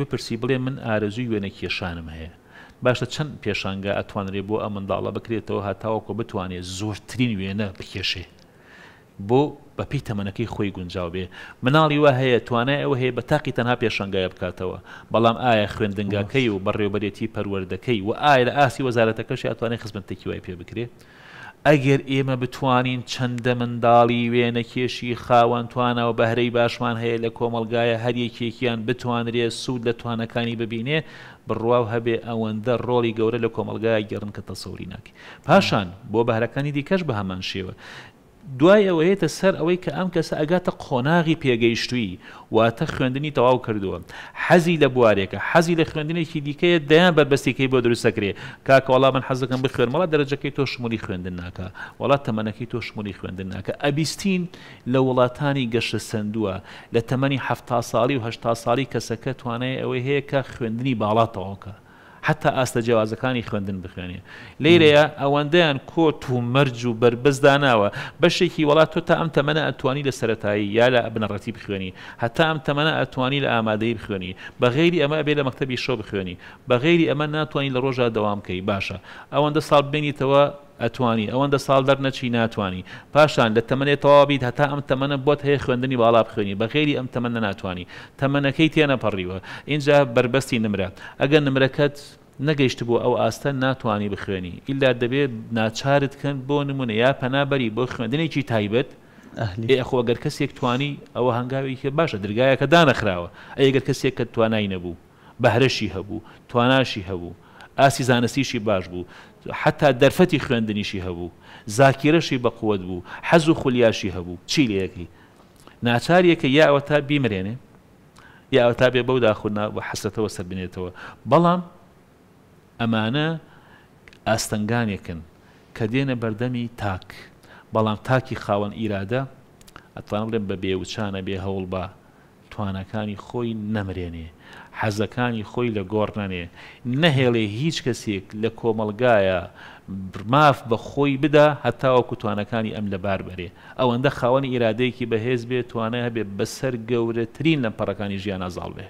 بپرسی بڵێ من ئارزوی وێنە کێشانم هەیە باشە چەند پێشانگە ئەتوانرێ بۆ ئەم منداڵە بکرێتەوە هاتاوەکو بتوانێت زۆرترین وێنە بکێشێ بۆ بەپی تەمەنەکەی خۆی گونجاو بێ مناڵی وە هەیە توانای ئەوە هەیە بە تاقی تەنها پێشنگایە بکاتەوە بەڵام ئایا خوێندنگاکەی و بەڕێوبەرێتی پەروەردەکەی و ئایا لە ئاسی وەزارەتەکەشی ئەتوانێت خزمەتێکی وای پێ بکرێت ئەگەر ئێمە بتوانین چەندە منداڵی وێنەکێشی خاوەنتوانەوە بەهرەی باشمان هەیە لە کۆمەلگایە هەریەکێکیان بتوانرێت سوود لە توانەکانی ببینێ بڕواو هەبێ ئەوەندە ڕۆڵی گەورە لە کۆمەلگای گەڕن کە تەسەوری ناکی پاشان بۆ بەهرەکانی دیکەش بە هەمان شێوە دوای ئەوەیەتە سەر ئەوەی کە ئەم کەسە ئەگاتە قۆناغی پێگەیشتووی واتە خوێندنی تەواو کردووە حەزی لە بوارێکە حەزی لە خوێندنێکی دیکەیە دەیان بەربەستێکی بۆ دروستەکرێ کاکە وڵام من حەزەکەم بخێنمەڵە دەرەجەکەی تۆ شمولی خوێندن ناکە وڵات تەمەنەکەی تۆ شمولی خوێندن ناکە ئەبیستین لە وڵاتانی گەشە سندووە لە تەمەنی هەفتا ساڵی و هشتا ساڵی کەسەکە توانای ئەوەی هەیە کە خوێندنی باڵاتەوەکە حتا ئاستە جیاوازەکانی خوێندن بخوێنێ لێرەیە ئەوەندەیان کۆت و مەرج و بربەزداناوە بەشێکی وڵات تۆ تا ئەم تەمەە ئەتوانی لە سەتایی یا لە بنەڕەتی بخوێنی هەتا ئەم تەمەە ئەتوانی لە ئامادەی بخوێنی بە غێری ئەمە بێ لە مەکتتەبی شۆ بخوێنی بە غێری ئەمە ناتوانین لە ڕۆژە دەوام بکەی باشە ئەوەندە ساڵ بێنیتەوە ئەتوانی ئەوەندە ساڵ دەرنەچی ناتوانانی پاشان لە تەمەێت تەوابیت هەتا ئەم تەمەە بۆت هەیە خوێندنی باڵا بخوێنی بەغێری ئەم تەمەە ناتوانانی تەمەنەکەی تێنەپەڕیوە اینجا بربەستی نمرە ئەگەر نمرەکەت نەگەیشت بوو ئەو ئاستە ناتوانانی بخوێنی ئیلا دەبێت ناچارت کەن بۆ نمونە یا پەنابەری بۆ خوێندنێکی تایبەت ئەخۆگەر کەسێک توانی ئەوە هەنگاوێکی باشە دررگایەکە دانەخراوە ئەگەر کەسێک کە توانای نەبوو بەهرەشی هەبوو تواناشی هەبوو ئاسی زانستیشی باش بوو حتا دەرفەتی خوێندنیشی هەبوو زاکیرەشی بە قووەت بوو حەز و خولیاشی هەبوو چی لەیەکی ناچاریەکە یاوە تا بیمرێنێ یاوە تا بێ بەو داخونا بە حەسەتەوە سەربنێتەوە بەڵام ئەمانە ئاستنگانێکن کە دێنە بەردەمی تاک بەڵام تاکی خاوەن ئیرادە ئەتوان بڵێن بە بێوچانە بێ هەوڵ بە توانەکانی خۆی نەمرێنێ حەزەکانی خۆی لە گۆڕنانێ نەهێڵێ هیچ کەسێک لە کۆمەلگایە برماف بە خۆی بدا هەتاوەکو توانەکانی ئەم لە باربەرێ ئەوەندە خاوەنی ئیرادەیەکی بەهێز بێت توانە هەبێت بەسەر گەورەترین لە پەڕەکانی ژیان ئازاڵ بێ.